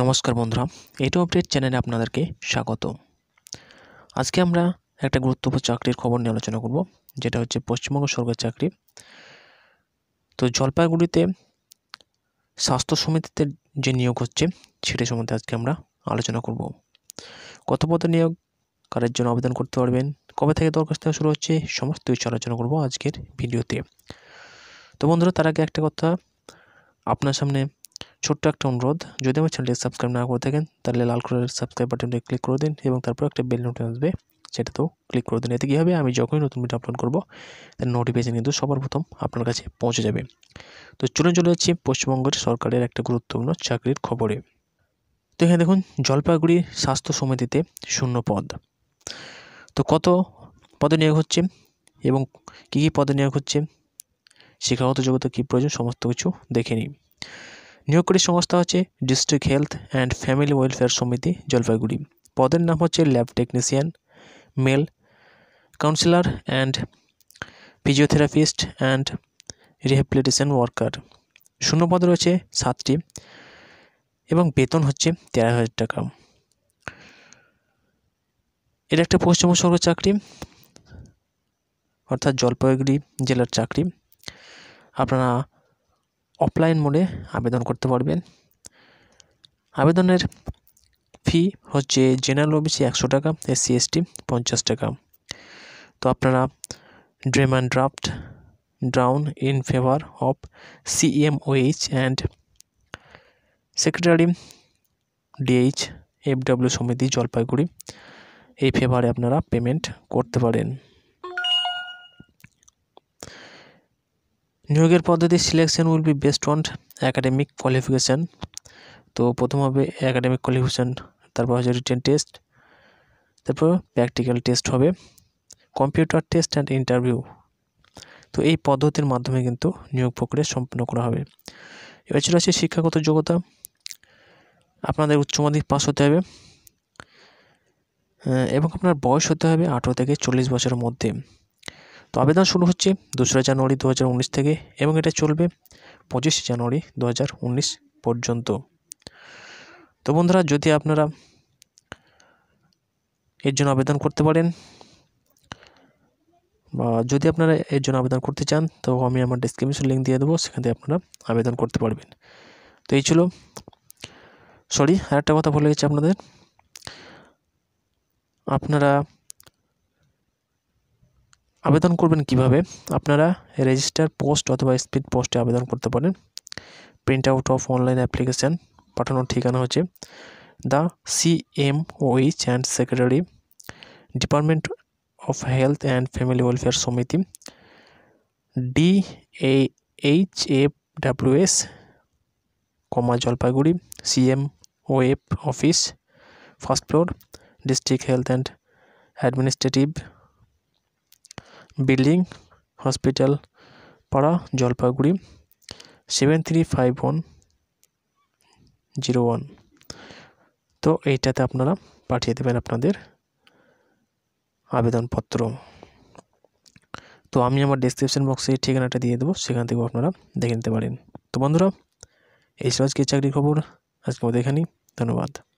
নমস্কার বন্ধুরা এটো আপডেট চ্যানেলে আপনাদেরকে স্বাগত আজকে আমরা একটা গুরুত্বপূর্ণ চাকরির খবর নিয়ে আলোচনা করব যেটা হচ্ছে পশ্চিমবঙ্গ সরকার চাকরি তো জলপাইগুড়িতে স্বাস্থ্য সমিতিতে যে নিয়োগ হচ্ছে সেটা সম্বন্ধে আজকে আমরা আলোচনা করব কত পদে নিয়োগ কারের জন্য আবেদন করতে পারবেন কবে থেকে দরখাস্ত শুরু হচ্ছে সমস্ত কিছু আলোচনা করব আজকের ভিডিওতে তো বন্ধুরা তার আগে একটা কথা আপনার সামনে ছোট্ট একটা অনুরোধ যদি আমার চ্যানেলটি সাবস্ক্রাইব না করে থাকেন তাহলে লাল কালারের সাবস্ক্রাইব বাটনটি ক্লিক করে দিন এবং তারপর একটা বেল নোটিফিকেশন আসবে সেটা তো ক্লিক করে দিন এতে কী হবে আমি যখনই নতুন ভিডিও আপলোড করবো তার নোটিফিকেশান কিন্তু সবার প্রথম আপনার কাছে পৌঁছে যাবে তো চলে চলে যাচ্ছি পশ্চিমবঙ্গের সরকারের একটা গুরুত্বপূর্ণ চাকরির খবরে তো এখানে দেখুন জলপাইগুড়ি স্বাস্থ্য সমিতিতে শূন্য পদ তো কত পদে নিয়োগ হচ্ছে এবং কী কী পদে নিয়োগ হচ্ছে শিক্ষাগত যোগ্যতা কী প্রয়োজন সমস্ত কিছু দেখে নিই নিয়োগকারী সংস্থা হচ্ছে district health and family welfare সমিতি জলপাইগুড়ি পদের নাম হচ্ছে lab technician male counsellor and physiotherapist and rehabilitation worker শূন্য পদ রয়েছে সাতটি এবং বেতন হচ্ছে তেরো হাজার টাকা এটা একটা পশ্চিমবঙ্গ সরকার চাকরি অর্থাৎ জলপাইগুড়ি জেলার চাকরি আপনারা অফলাইন মোডে আবেদন করতে পারবেন আবেদনের ফি হচ্ছে জেনারেল ওবিসি একশো টাকা এসসি এসটি পঞ্চাশ টাকা তো আপনারা ড্রিম and draft drawn in favour of ওইচ অ্যান্ড সেক্রেটারি ডিএইচ এফডব্লিউ সমিতি জলপাইগুড়ি এই ফেভারে আপনারা পেমেন্ট করতে পারেন নিয়োগের পদ্ধতি selection will be based on academic qualification তো প্রথম হবে অ্যাকাডেমিক কোয়ালিফিকেশান তারপর হচ্ছে রিটেন টেস্ট তারপর প্র্যাকটিক্যাল টেস্ট হবে কম্পিউটার টেস্ট অ্যান্ড ইন্টারভিউ তো এই পদ্ধতির মাধ্যমে কিন্তু নিয়োগ প্রক্রিয়া সম্পন্ন করা হবে এবার ছিল আছে শিক্ষাগত যোগ্যতা আপনাদের উচ্চ মাধ্যমিক পাস হতে হবে এবং আপনার বয়স হতে হবে আঠেরো থেকে চল্লিশ বছরের মধ্যে তো আবেদন শুরু হচ্ছে দোসরা জানুয়ারি দু থেকে এবং এটা চলবে পঁচিশে জানুয়ারি দু পর্যন্ত তো বন্ধুরা যদি আপনারা এর জন্য আবেদন করতে পারেন বা যদি আপনারা এর জন্য আবেদন করতে চান তো আমি আমার ডিসক্রিপশন লিঙ্ক দিয়ে দেবো সেখান থেকে আপনারা আবেদন করতে পারবেন তো এই ছিল সরি আর একটা কথা বলে গেছি আপনাদের আপনারা আবেদন করবেন কিভাবে আপনারা রেজিস্টার পোস্ট অথবা স্পিড পোস্টে আবেদন করতে পারেন print out of online application পাঠানোর ঠিকানা হচ্ছে the CMOH and secretary department of health and family welfare সমিতি D A H F WS comma Jalpaiguri CMOF office first floor district health and administrative building hospital পাড়া Jalpaiguri seven three five one zero one তো এইটাতে আপনারা পাঠিয়ে দেবেন আপনাদের আবেদনপত্র তো আমি আমার ডিসক্রিপশান বক্সে ঠিকানাটা দিয়ে দেবো সেখান থেকেও আপনারা দেখে নিতে পারেন তো বন্ধুরা এই ছিল আজকে চাকরির খবর আজকে আমাদের এখানেই ধন্যবাদ